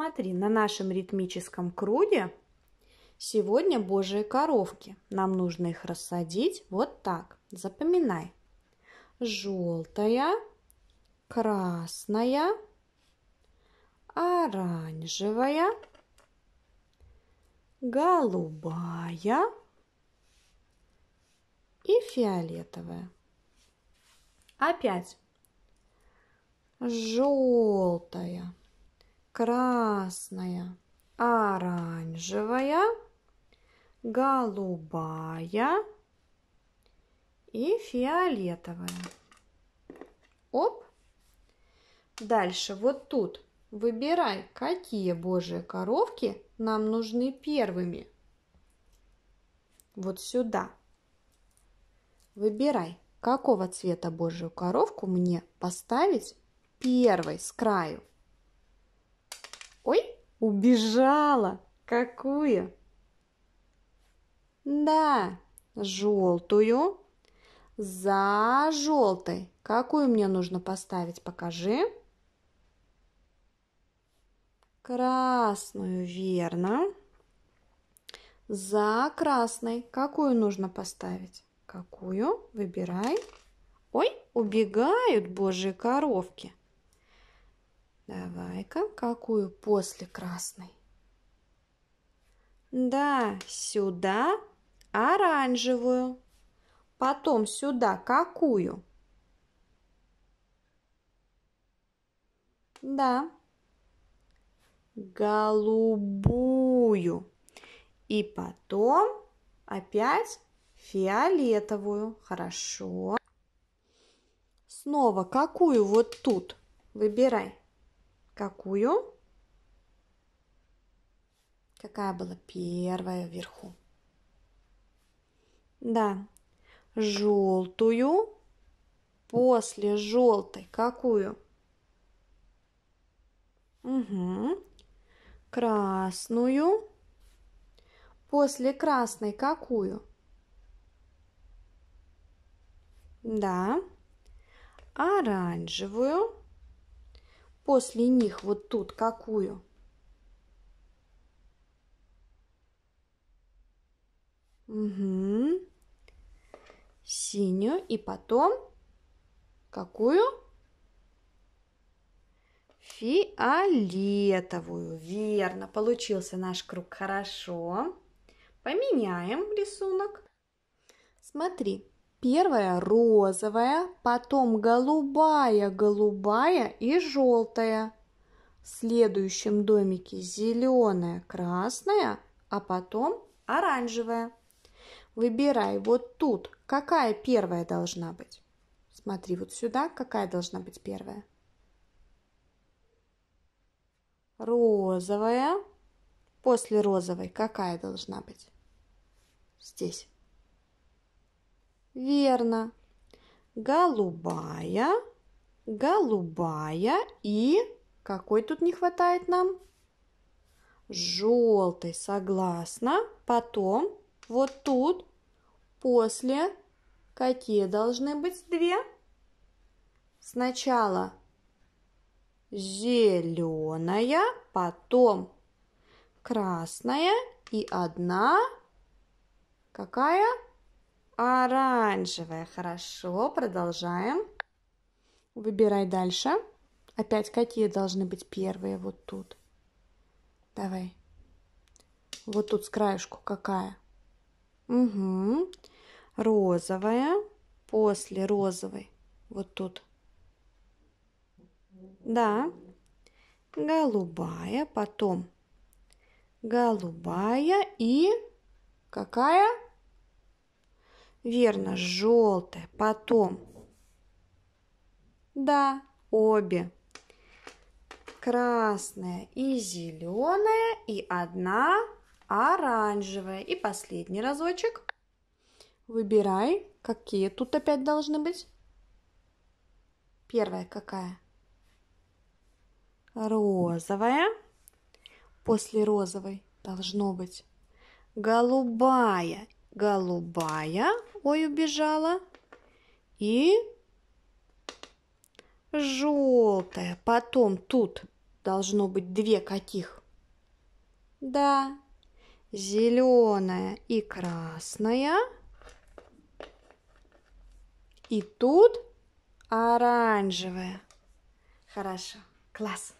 смотри, на нашем ритмическом круге сегодня божьи коровки. Нам нужно их рассадить вот так. Запоминай. Желтая, красная, оранжевая, голубая и фиолетовая. Опять желтая, красная, оранжевая, голубая и фиолетовая. Оп! Дальше вот тут выбирай, какие божьи коровки нам нужны первыми. Вот сюда. Выбирай, какого цвета божью коровку мне поставить первой с краю. Убежала! Какую? Да, желтую. За желтой. Какую мне нужно поставить? Покажи. Красную, верно. За красной. Какую нужно поставить? Какую? Выбирай. Ой, убегают божьи коровки. Давай-ка, какую после красной? Да, сюда оранжевую. Потом сюда какую? Да. Голубую. И потом опять фиолетовую. Хорошо. Снова какую вот тут? Выбирай. Какую? Какая была первая вверху? Да, желтую. После желтой какую? Угу. Красную. После красной какую? Да. Оранжевую после них вот тут какую? Угу. Синюю и потом какую? Фиолетовую. Верно, получился наш круг. Хорошо. Поменяем рисунок. Смотри, Первая розовая, потом голубая, голубая и желтая. В следующем домике зеленая, красная, а потом оранжевая. Выбирай вот тут, какая первая должна быть. Смотри вот сюда, какая должна быть первая. Розовая. После розовой какая должна быть? Здесь. Верно. Голубая, голубая и... Какой тут не хватает нам? Желтый, согласна. Потом, вот тут, после, какие должны быть две? Сначала зеленая, потом красная и одна какая? Оранжевое. Хорошо, продолжаем. Выбирай дальше. Опять какие должны быть первые вот тут? Давай. Вот тут с краешку какая? Угу. Розовая. После розовой. Вот тут. Да. Голубая. Потом голубая и какая? Верно, желтая, потом. Да, обе. Красная и зеленая, и одна оранжевая. И последний разочек. Выбирай, какие тут опять должны быть. Первая какая? Розовая. После розовой должно быть голубая. Голубая Ой, убежала. И желтая. Потом тут должно быть две каких. Да, зеленая и красная. И тут оранжевая. Хорошо, класс.